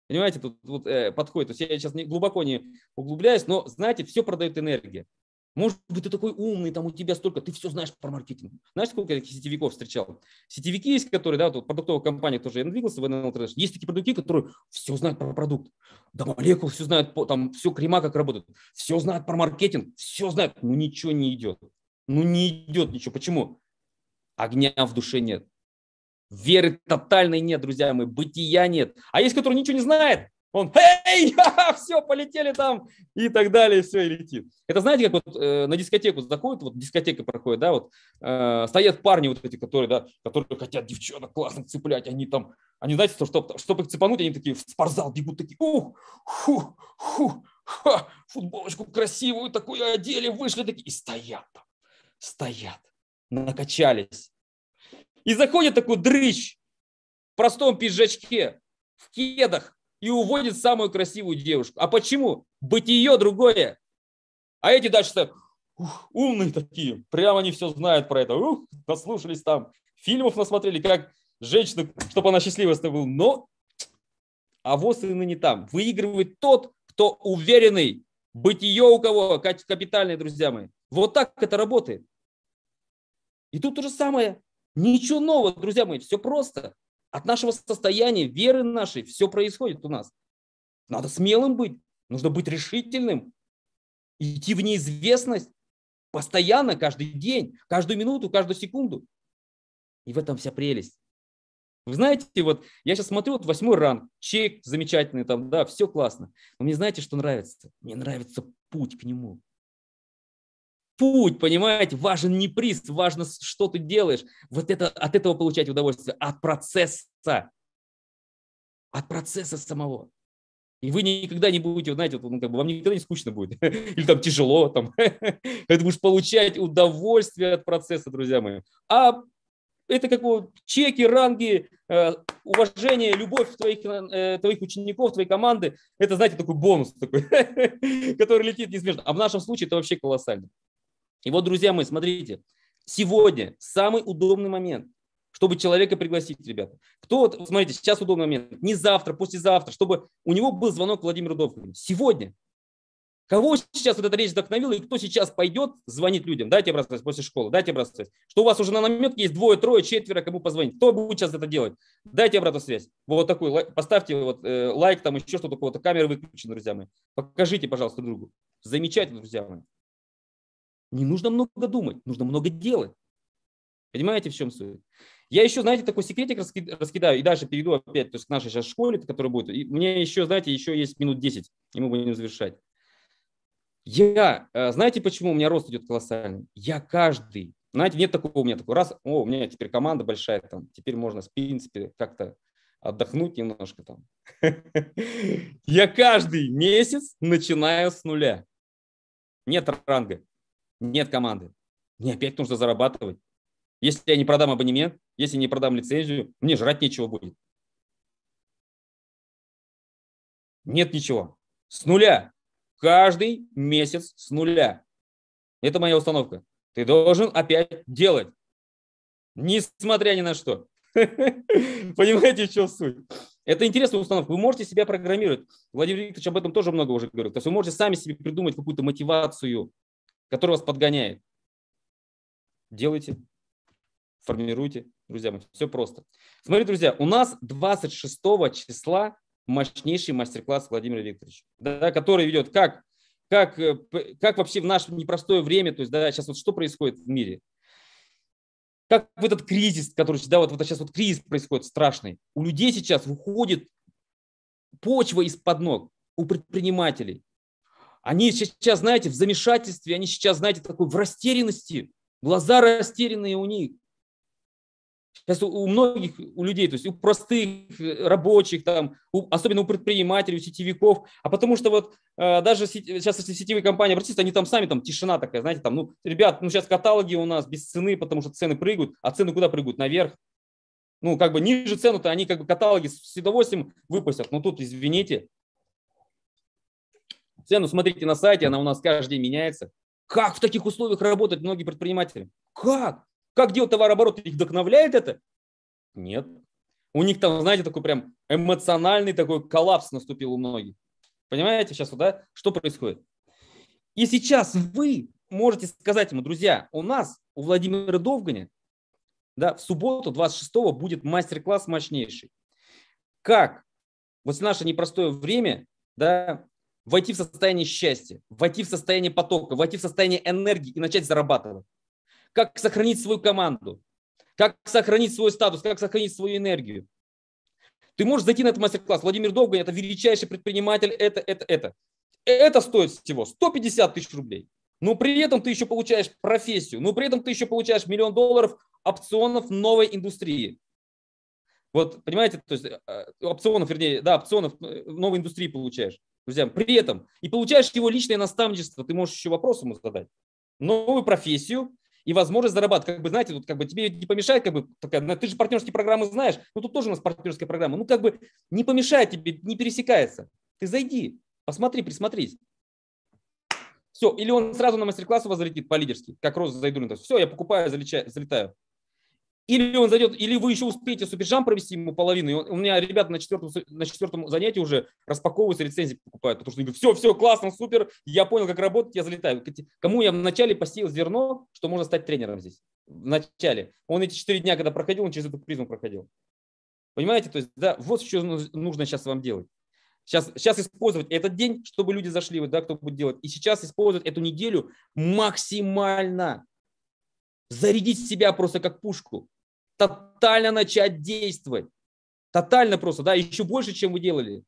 Понимаете, тут, тут э, подходит. То есть я сейчас не, глубоко не углубляюсь, но, знаете, все продает энергия. Может быть, ты такой умный, там у тебя столько, ты все знаешь про маркетинг. Знаешь, сколько я таких сетевиков встречал? Сетевики есть, которые, да, вот продуктовая компания тоже, я двигался в NL Trash. Есть такие продукты, которые все знают про продукт, до молекул все знают, там все крема как работает, все знают про маркетинг, все знают, но ну, ничего не идет. Ну не идет ничего. Почему? Огня в душе нет. Веры тотальной нет, друзья мои, бытия нет. А есть, который ничего не знает, он, эй, все, полетели там, и так далее, все, и летит. Это знаете, как вот э, на дискотеку заходят, вот дискотека проходит, да, вот э, стоят парни вот эти, которые, да, которые хотят девчонок классно цеплять, они там, они, знаете, что, чтобы, чтобы их цепануть, они такие в спортзал бегут, такие, ух, ху, ху, ха, футболочку красивую такую одели, вышли такие, и стоят там, стоят, накачались. И заходит такой дрыщ в простом пиджачке, в кедах, и уводит самую красивую девушку. А почему? Бытие другое. А эти дальше ух, умные такие, прямо они все знают про это. Ух, наслушались там, фильмов насмотрели, как женщина, чтобы она счастливой с была. Но а ВОЗ и ныне там. Выигрывает тот, кто уверенный. Бытие у кого капитальные, друзья мои. Вот так это работает. И тут то же самое. Ничего нового, друзья мои, все просто. От нашего состояния, веры нашей, все происходит у нас. Надо смелым быть, нужно быть решительным, идти в неизвестность постоянно, каждый день, каждую минуту, каждую секунду. И в этом вся прелесть. Вы знаете, вот я сейчас смотрю, вот восьмой ранг, чек замечательный там, да, все классно. Но мне знаете, что нравится? Мне нравится путь к нему путь, понимаете, важен не приз, важно, что ты делаешь. Вот это, от этого получать удовольствие, от процесса, от процесса самого. И вы никогда не будете, знаете, вот, ну, как бы вам никогда не скучно будет. Или там тяжело. Там. Это будешь получать удовольствие от процесса, друзья мои. А это как бы чеки, ранги, э, уважение, любовь твоих, э, твоих учеников, твоей команды. Это, знаете, такой бонус такой, который летит неизбежно. А в нашем случае это вообще колоссально. И вот, друзья мои, смотрите, сегодня самый удобный момент, чтобы человека пригласить, ребята. Кто, вот, смотрите, сейчас удобный момент, не завтра, послезавтра, чтобы у него был звонок Владимиру Довкину. Сегодня. Кого сейчас вот эта речь вдохновила, и кто сейчас пойдет звонить людям? Дайте образец после школы, дайте образец. Что у вас уже на наметке есть двое, трое, четверо, кому позвонить. Кто будет сейчас это делать? Дайте обратную связь. Вот такой, поставьте вот, э, лайк, там еще что-то, кого камера выключена, друзья мои. Покажите, пожалуйста, другу. Замечательно, друзья мои. Не нужно много думать, нужно много делать. Понимаете, в чем суть? Я еще, знаете, такой секретик раскидаю и дальше перейду опять то есть к нашей сейчас школе, которая будет. И у меня еще, знаете, еще есть минут 10, и мы будем завершать. Я, э, знаете, почему у меня рост идет колоссальный? Я каждый, знаете, нет такого у меня такой раз, о, у меня теперь команда большая, там, теперь можно, в принципе, как-то отдохнуть немножко там. Я каждый месяц начинаю с нуля. Нет ранга нет команды. Мне опять нужно зарабатывать. Если я не продам абонемент, если не продам лицензию, мне жрать нечего будет. Нет ничего. С нуля. Каждый месяц с нуля. Это моя установка. Ты должен опять делать. Несмотря ни на что. Понимаете, в чем суть? Это интересная установка. Вы можете себя программировать. Владимир Викторович об этом тоже много уже говорил. То есть вы можете сами себе придумать какую-то мотивацию который вас подгоняет. Делайте, формируйте, друзья мои, все просто. Смотрите, друзья, у нас 26 числа мощнейший мастер-класс Владимира Викторовича, да, который ведет как, как, э, как вообще в наше непростое время, то есть да, сейчас вот что происходит в мире, как в этот кризис, который да, вот, вот сейчас вот кризис происходит страшный, у людей сейчас выходит почва из-под ног, у предпринимателей, они сейчас, знаете, в замешательстве, они сейчас, знаете, такой в растерянности, глаза растерянные у них. Сейчас у, многих, у людей, то есть у простых э, рабочих, там, у, особенно у предпринимателей, у сетевиков, а потому что вот э, даже сети, сейчас если сетевые компании обратиться, они там сами, там тишина такая, знаете, там, ну, ребят, ну сейчас каталоги у нас без цены, потому что цены прыгают, а цены куда прыгают? Наверх. Ну, как бы ниже цену-то они как бы каталоги с удовольствием выпустят, но ну, тут, извините, Цену смотрите на сайте, она у нас каждый день меняется. Как в таких условиях работать, многие предприниматели? Как? Как делать товарооборот? Их вдохновляет это? Нет. У них там, знаете, такой прям эмоциональный такой коллапс наступил у многих. Понимаете сейчас, да, что происходит? И сейчас вы можете сказать ему, друзья, у нас, у Владимира Довганя, да, в субботу 26-го будет мастер-класс мощнейший. Как вот в наше непростое время да, войти в состояние счастья, войти в состояние потока, войти в состояние энергии и начать зарабатывать. Как сохранить свою команду, как сохранить свой статус, как сохранить свою энергию. Ты можешь зайти на этот мастер-класс. Владимир Довгань – это величайший предприниматель, это, это, это. Это стоит всего 150 тысяч рублей. Но при этом ты еще получаешь профессию, но при этом ты еще получаешь миллион долларов опционов новой индустрии. Вот, понимаете, то есть э, опционов, вернее, да, опционов э, новой индустрии получаешь друзья, при этом. И получаешь его личное наставничество, ты можешь еще вопросы ему задать. Новую профессию и возможность зарабатывать. Как бы, знаете, тут как бы тебе не помешает, как бы, такая, «Ну, ты же партнерские программы знаешь, ну тут тоже у нас партнерская программа. Ну как бы не помешает тебе, не пересекается. Ты зайди, посмотри, присмотрись. Все, или он сразу на мастер-класс у вас залетит по-лидерски, как Роза Зайдулин. Все, я покупаю, залечаю, залетаю. Или он зайдет, или вы еще успеете суперджам провести ему половину. И он, у меня ребята на четвертом, на четвертом занятии уже распаковываются, рецензии покупают. Потому что они говорят, все, все, классно, супер, я понял, как работать, я залетаю. Кому я вначале посеял зерно, что можно стать тренером здесь? Вначале. Он эти четыре дня, когда проходил, он через эту призму проходил. Понимаете? То есть, да, вот что нужно сейчас вам делать. Сейчас, сейчас использовать этот день, чтобы люди зашли, вот, да, кто будет делать. И сейчас использовать эту неделю максимально. Зарядить себя просто как пушку тотально начать действовать. Тотально просто, да, еще больше, чем вы делали.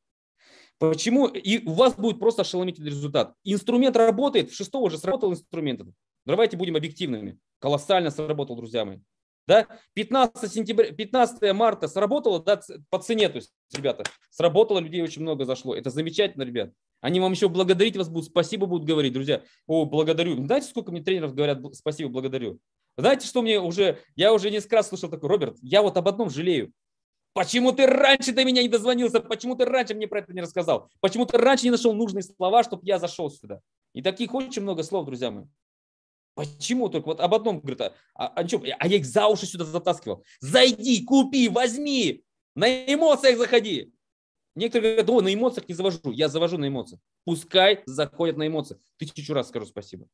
Почему? И у вас будет просто ошеломительный результат. Инструмент работает, шестого уже сработал инструмент. Давайте будем объективными. Колоссально сработал, друзья мои. Да? 15, сентября, 15 марта сработало да, по цене, то есть, ребята, сработало, людей очень много зашло. Это замечательно, ребят. Они вам еще благодарить вас будут, спасибо будут говорить, друзья. О, благодарю. Знаете, сколько мне тренеров говорят спасибо, благодарю? Знаете, что мне уже, я уже несколько раз слышал такой, Роберт, я вот об одном жалею. Почему ты раньше до меня не дозвонился? Почему ты раньше мне про это не рассказал? Почему ты раньше не нашел нужные слова, чтобы я зашел сюда? И таких очень много слов, друзья мои. Почему только вот об одном, говорит, а, а, а, а я их за уши сюда затаскивал. Зайди, купи, возьми, на эмоциях заходи. Некоторые говорят, о, на эмоциях не завожу. Я завожу на эмоциях. Пускай заходят на эмоции. Тысячу раз скажу спасибо.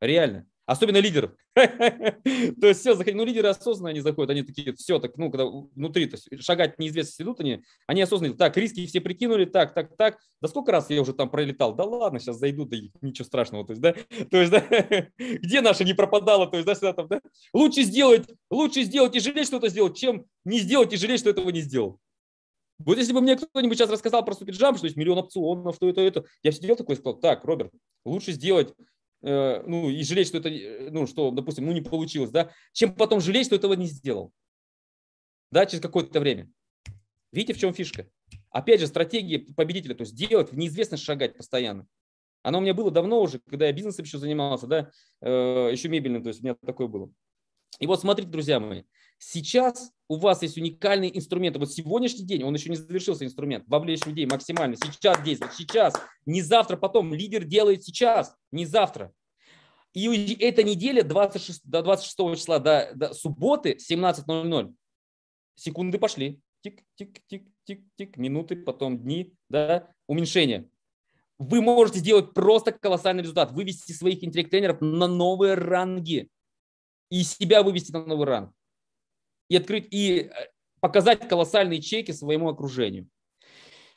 Реально. Особенно лидеров. То есть все, заходили. Ну, лидеры осознанно они заходят, они такие, все, так, ну, когда внутри, то есть шагать неизвестно идут они, они осознанно, так, риски все прикинули, так, так, так, да сколько раз я уже там пролетал, да ладно, сейчас зайду, да ничего страшного, то есть, да, то есть, да, где наша не пропадала, то есть, да, всегда там, да, лучше сделать, лучше сделать и жалеть, что это сделал, чем не сделать и жалеть, что этого не сделал. Вот если бы мне кто-нибудь сейчас рассказал про суперджамп, что есть миллион опционов, что это, это, я сидел такой и сказал, так, Роберт, лучше сделать Э, ну, и жалеть, что это, э, ну, что, допустим, ну, не получилось, да, чем потом жалеть, что этого не сделал, да, через какое-то время. Видите, в чем фишка? Опять же, стратегия победителя, то есть делать, в неизвестность шагать постоянно. Оно у меня было давно уже, когда я бизнесом еще занимался, да, э, еще мебельным, то есть у меня такое было. И вот смотрите, друзья мои, сейчас у вас есть уникальный инструмент. Вот сегодняшний день, он еще не завершился инструмент, вовлечь людей максимально, сейчас действовать, сейчас, не завтра, потом. Лидер делает сейчас, не завтра. И эта неделя 26, до 26 числа, до, до субботы 17.00, секунды пошли, тик-тик-тик-тик-тик, минуты, потом дни, да, уменьшение. Вы можете сделать просто колоссальный результат, вывести своих интеллект-тренеров на новые ранги и себя вывести на новый ранг и, открыть, и э, показать колоссальные чеки своему окружению.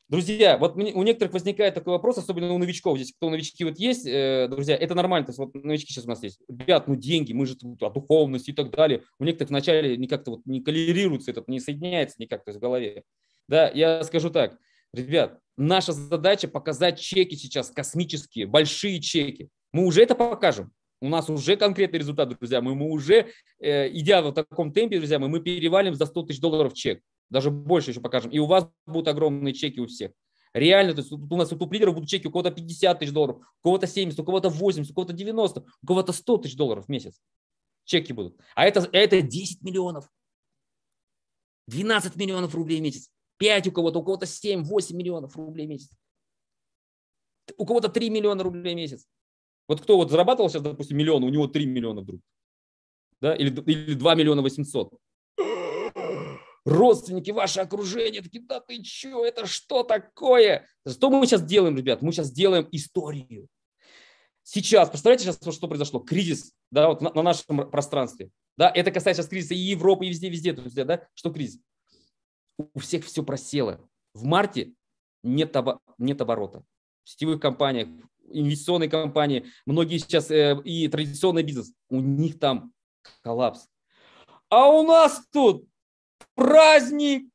Друзья, вот у некоторых возникает такой вопрос, особенно у новичков здесь, кто новички вот есть, э, друзья, это нормально, то есть вот новички сейчас у нас есть, ребят, ну деньги, мы же тут о духовности и так далее, у некоторых вначале никак то вот не коллерируется этот, не соединяется никак, то есть в голове. Да, я скажу так, ребят, наша задача показать чеки сейчас космические, большие чеки, мы уже это покажем, у нас уже конкретный результат, друзья. Мы, мы уже, э, идя в таком темпе, друзья, мы, мы перевалим за 100 тысяч долларов чек. Даже больше еще покажем. И у вас будут огромные чеки у всех. Реально, то есть у нас у топ-лидеров будут чеки у кого-то 50 тысяч долларов, у кого-то 70, у кого-то 80, у кого-то 90, у кого-то 100 тысяч долларов в месяц. Чеки будут. А это, это 10 миллионов. 12 миллионов рублей в месяц. 5 у кого-то, у кого-то 7, 8 миллионов рублей в месяц. У кого-то 3 миллиона рублей в месяц. Вот кто вот зарабатывал сейчас, допустим, миллион, у него 3 миллиона вдруг. Да? Или, или 2 миллиона 800. Родственники, ваше окружение, такие, да ты что, это что такое? Что мы сейчас делаем, ребят? Мы сейчас делаем историю. Сейчас, представляете, сейчас что произошло? Кризис да, вот на, на нашем пространстве. Да, это касается сейчас кризиса и Европы, и везде, везде, друзья, да? Что кризис? У всех все просело. В марте нет, обо... нет оборота. В сетевых компаниях, инвестиционные компании, многие сейчас э, и традиционный бизнес, у них там коллапс. А у нас тут праздник,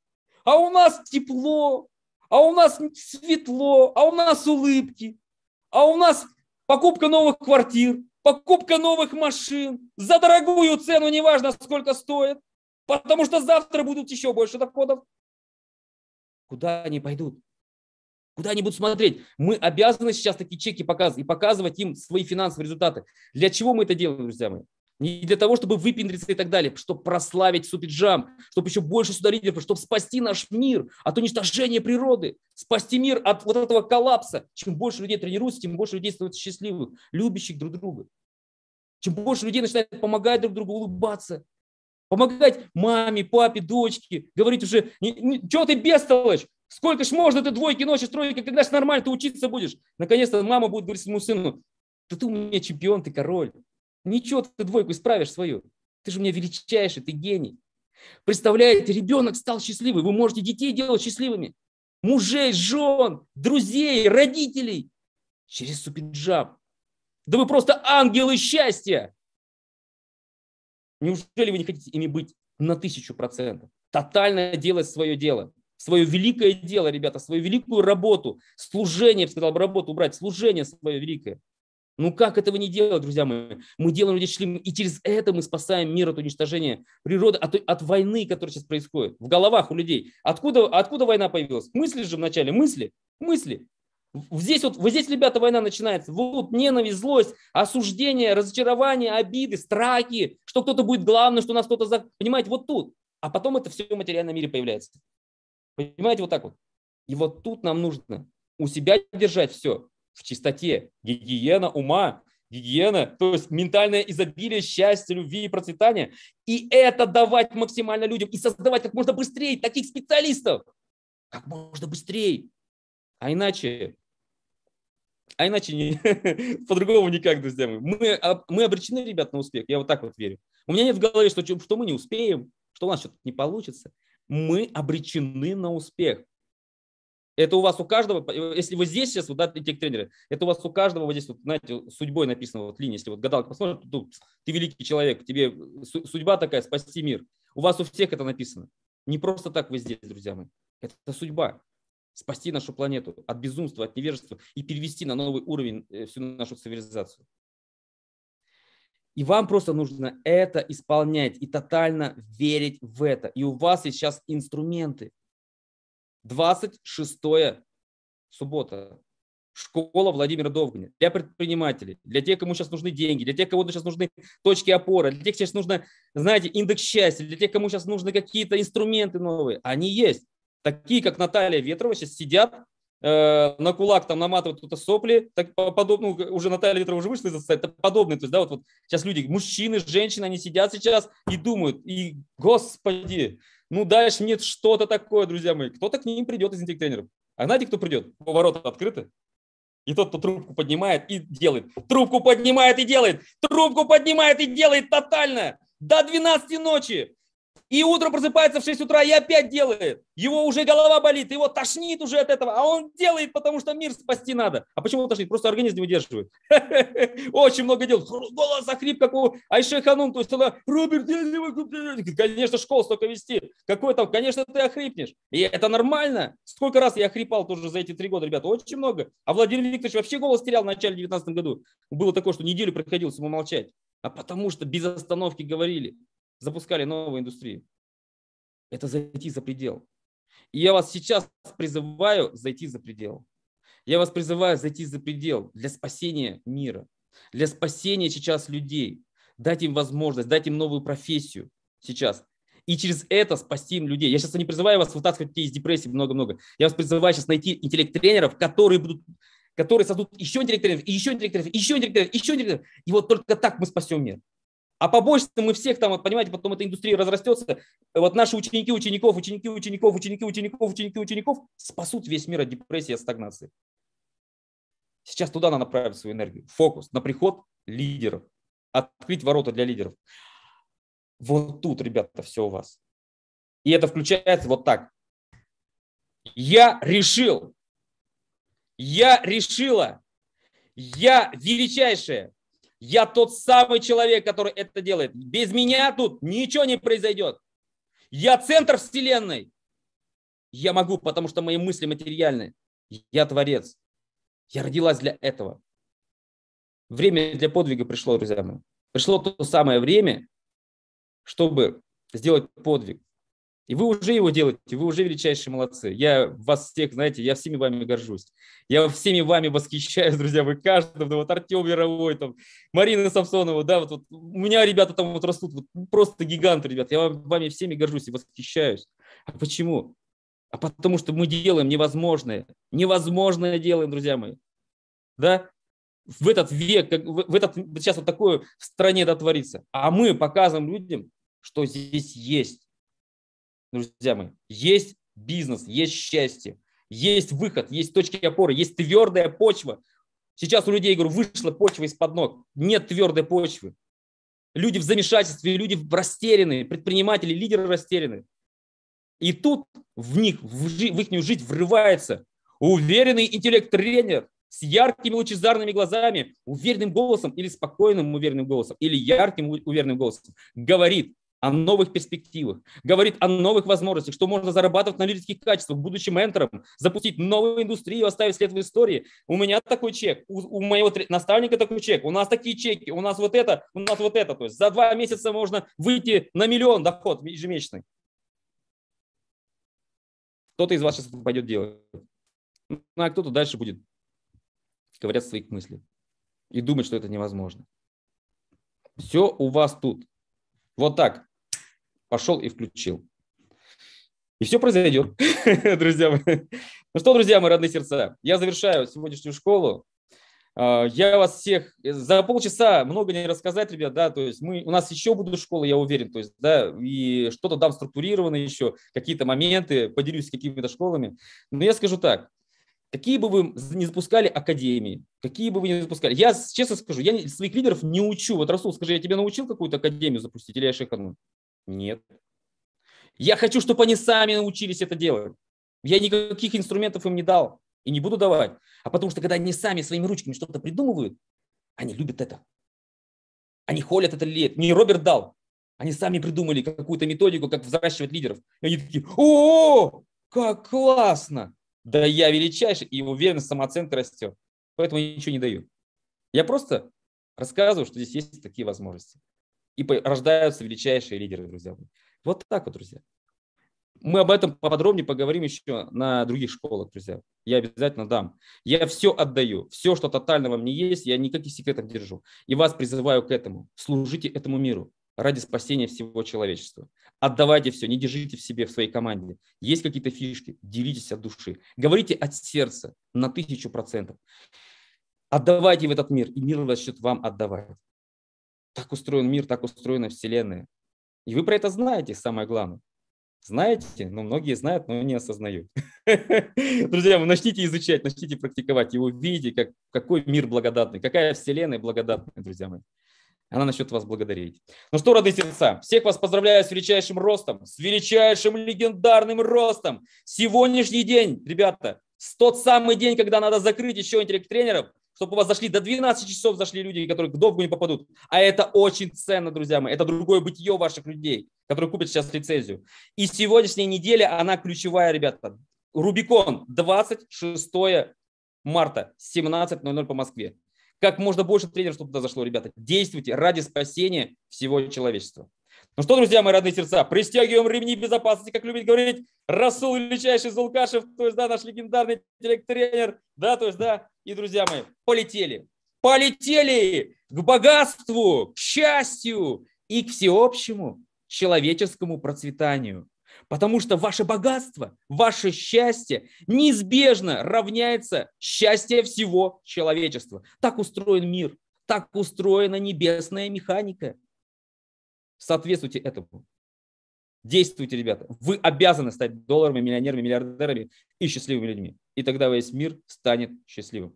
а у нас тепло, а у нас светло, а у нас улыбки, а у нас покупка новых квартир, покупка новых машин за дорогую цену, неважно сколько стоит, потому что завтра будут еще больше доходов. Куда они пойдут? Куда они будут смотреть? Мы обязаны сейчас такие чеки показывать и показывать им свои финансовые результаты. Для чего мы это делаем, друзья мои? Не для того, чтобы выпендриться и так далее, чтобы прославить Супиджам, чтобы еще больше сюда лидеров, чтобы спасти наш мир от уничтожения природы, спасти мир от вот этого коллапса. Чем больше людей тренируются, тем больше людей становятся счастливых, любящих друг друга. Чем больше людей начинает помогать друг другу, улыбаться, помогать маме, папе, дочке, говорить уже, что ты бестолочь, Сколько ж можно ты двойки ночи, тройки, когда ж нормально ты учиться будешь? Наконец-то мама будет говорить своему сыну, да ты у меня чемпион, ты король. Ничего, ты двойку исправишь свою. Ты же у меня величайший, ты гений. Представляете, ребенок стал счастливый. Вы можете детей делать счастливыми. Мужей, жен, друзей, родителей. Через супиджаб. Да вы просто ангелы счастья. Неужели вы не хотите ими быть на тысячу процентов? Тотально делать свое дело свое великое дело, ребята, свою великую работу, служение, я бы работу убрать, служение свое великое. Ну как этого не делать, друзья мои? Мы делаем люди шлем, и через это мы спасаем мир от уничтожения природы, от, от войны, которая сейчас происходит в головах у людей. Откуда, откуда война появилась? Мысли же вначале, мысли, мысли. Здесь вот, вот здесь, ребята, война начинается. Вот ненависть, злость, осуждение, разочарование, обиды, страхи, что кто-то будет главным, что нас кто-то... За... Понимаете, вот тут. А потом это все в материальном мире появляется. Понимаете, вот так вот. И вот тут нам нужно у себя держать все в чистоте. Гигиена ума, гигиена, то есть ментальное изобилие, счастье, любви и процветания. И это давать максимально людям и создавать как можно быстрее таких специалистов. Как можно быстрее. А иначе, а иначе не, по-другому никак, друзья мои. Мы, мы обречены, ребят, на успех. Я вот так вот верю. У меня нет в голове, что, что мы не успеем, что у нас что-то не получится мы обречены на успех. Это у вас у каждого, если вы здесь сейчас, вот, да, тренеры, это у вас у каждого вот здесь, вот, знаете, судьбой написано, вот линия, если вот гадалка посмотрит, то, то, ты великий человек, тебе судьба такая, спасти мир. У вас у всех это написано. Не просто так вы здесь, друзья мои. Это судьба. Спасти нашу планету от безумства, от невежества и перевести на новый уровень э, всю нашу цивилизацию. И вам просто нужно это исполнять и тотально верить в это. И у вас есть сейчас инструменты. 26 суббота. Школа Владимира Довгани для предпринимателей, для тех, кому сейчас нужны деньги, для тех, кому сейчас нужны точки опоры, для тех, кому сейчас нужно, знаете, индекс счастья, для тех, кому сейчас нужны какие-то инструменты новые. Они есть. Такие, как Наталья Ветрова, сейчас сидят Э, на кулак там наматывают кто-то сопли, так подобно, ну, уже Наталья Литрова уже вышла из отца, это подобное, то есть, да, вот, вот сейчас люди, мужчины, женщины, они сидят сейчас и думают, и, господи, ну, дальше нет что-то такое, друзья мои, кто-то к ним придет из интеллект-тренеров, а знаете, кто придет? Ворота открыты, и тот, кто трубку поднимает и делает. Трубку поднимает и делает. Трубку поднимает и делает тотально. До 12 ночи. И утро просыпается в 6 утра и опять делает. Его уже голова болит, его тошнит уже от этого. А он делает, потому что мир спасти надо. А почему он тошнит? Просто организм не выдерживает. Очень много дел. Голос захрип, как у Айше Ханум. То есть она, Роберт, конечно, школу столько вести. Какой там, конечно, ты охрипнешь. И это нормально. Сколько раз я охрипал тоже за эти три года, ребята, очень много. А Владимир Викторович вообще голос терял в начале 19 году. Было такое, что неделю приходилось ему молчать. А потому что без остановки говорили запускали новые индустрии. Это зайти за предел. И я вас сейчас призываю зайти за предел. Я вас призываю зайти за предел для спасения мира, для спасения сейчас людей, дать им возможность, дать им новую профессию сейчас. И через это спасти им людей. Я сейчас не призываю вас вытаскивать людей из депрессии много-много. Я вас призываю сейчас найти интеллект-тренеров, которые будут которые создадут еще интеллект-тренеров, еще интеллект-тренеров, еще интеллект-тренеров, еще интеллект-тренеров. И вот только так мы спасем мир. А побольше мы всех там, вот понимаете, потом эта индустрия разрастется. Вот наши ученики, учеников, ученики, учеников, ученики, учеников, ученики, учеников спасут весь мир от депрессии, от стагнации. Сейчас туда надо направить свою энергию. Фокус на приход лидеров. Открыть ворота для лидеров. Вот тут, ребята, все у вас. И это включается вот так. Я решил. Я решила. Я величайшая. Я тот самый человек, который это делает. Без меня тут ничего не произойдет. Я центр вселенной. Я могу, потому что мои мысли материальны. Я творец. Я родилась для этого. Время для подвига пришло, друзья мои. Пришло то самое время, чтобы сделать подвиг. И вы уже его делаете, вы уже величайшие молодцы. Я вас всех, знаете, я всеми вами горжусь. Я всеми вами восхищаюсь, друзья, вы каждым, да, вот Артем Яровой, там, Марина Самсонова, да, вот, вот у меня ребята там вот растут, вот, просто гиганты, ребят, я вами всеми горжусь и восхищаюсь. А почему? А потому что мы делаем невозможное, невозможное делаем, друзья мои. Да? В этот век, в этот, сейчас вот такое в стране да, творится. А мы показываем людям, что здесь есть друзья мои, есть бизнес, есть счастье, есть выход, есть точки опоры, есть твердая почва. Сейчас у людей, говорю, вышла почва из-под ног, нет твердой почвы. Люди в замешательстве, люди растеряны, предприниматели, лидеры растеряны. И тут в них, в, жи, их жизнь врывается уверенный интеллект-тренер с яркими лучезарными глазами, уверенным голосом или спокойным уверенным голосом, или ярким уверенным голосом говорит, о новых перспективах, говорит о новых возможностях, что можно зарабатывать на лидерских качествах, будучи ментором, запустить новую индустрию, оставить след в истории. У меня такой чек, у, у моего наставника такой чек, у нас такие чеки, у нас вот это, у нас вот это. То есть за два месяца можно выйти на миллион доход ежемесячный. Кто-то из вас сейчас пойдет делать. Ну, а кто-то дальше будет ковыряться своих мыслей и думать, что это невозможно. Все у вас тут. Вот так пошел и включил. И все произойдет, друзья мои. Ну что, друзья мои, родные сердца, я завершаю сегодняшнюю школу. А, я вас всех э, за полчаса много не рассказать, ребят, да, то есть мы, у нас еще будут школы, я уверен, то есть, да, и что-то дам структурированное еще, какие-то моменты, поделюсь с какими-то школами. Но я скажу так, какие бы вы не запускали академии, какие бы вы не запускали, я честно скажу, я своих лидеров не учу. Вот, Расул, скажи, я тебя научил какую-то академию запустить или я шикану? Нет. Я хочу, чтобы они сами научились это делать. Я никаких инструментов им не дал и не буду давать. А потому что, когда они сами своими ручками что-то придумывают, они любят это. Они холят это лет. Не Роберт дал. Они сами придумали какую-то методику, как взращивать лидеров. И они такие, о, как классно! Да я величайший, и уверенность, самооценка растет. Поэтому я ничего не даю. Я просто рассказываю, что здесь есть такие возможности. И рождаются величайшие лидеры, друзья. Вот так вот, друзья. Мы об этом поподробнее поговорим еще на других школах, друзья. Я обязательно дам. Я все отдаю. Все, что тотально во мне есть, я никаких секретов держу. И вас призываю к этому. Служите этому миру ради спасения всего человечества. Отдавайте все, не держите в себе, в своей команде. Есть какие-то фишки, делитесь от души. Говорите от сердца на тысячу процентов. Отдавайте в этот мир, и мир начнет вам отдавать. Так устроен мир, так устроена Вселенная. И вы про это знаете, самое главное. Знаете, но ну, многие знают, но не осознают. Друзья, вы начните изучать, начните практиковать, и увидите, как, какой мир благодатный, какая Вселенная благодатная, друзья мои. Она начнет вас благодарить. Ну что, родные сердца, всех вас поздравляю с величайшим ростом, с величайшим легендарным ростом. Сегодняшний день, ребята, тот самый день, когда надо закрыть еще интеллект-тренеров – чтобы у вас зашли до 12 часов, зашли люди, которые к долгу не попадут. А это очень ценно, друзья мои. Это другое бытие ваших людей, которые купят сейчас лицензию. И сегодняшняя неделя, она ключевая, ребята. Рубикон 26 марта, 17.00 по Москве. Как можно больше тренеров, чтобы туда зашло, ребята. Действуйте ради спасения всего человечества. Ну что, друзья мои родные сердца, пристегиваем ремни безопасности, как любит говорить Расул Величайший Зулкашев, то есть, да, наш легендарный тренер, да, то есть, да, и, друзья мои, полетели, полетели к богатству, к счастью и к всеобщему человеческому процветанию. Потому что ваше богатство, ваше счастье неизбежно равняется счастью всего человечества. Так устроен мир, так устроена небесная механика. Соответствуйте этому. Действуйте, ребята. Вы обязаны стать долларами, миллионерами, миллиардерами и счастливыми людьми. И тогда весь мир станет счастливым.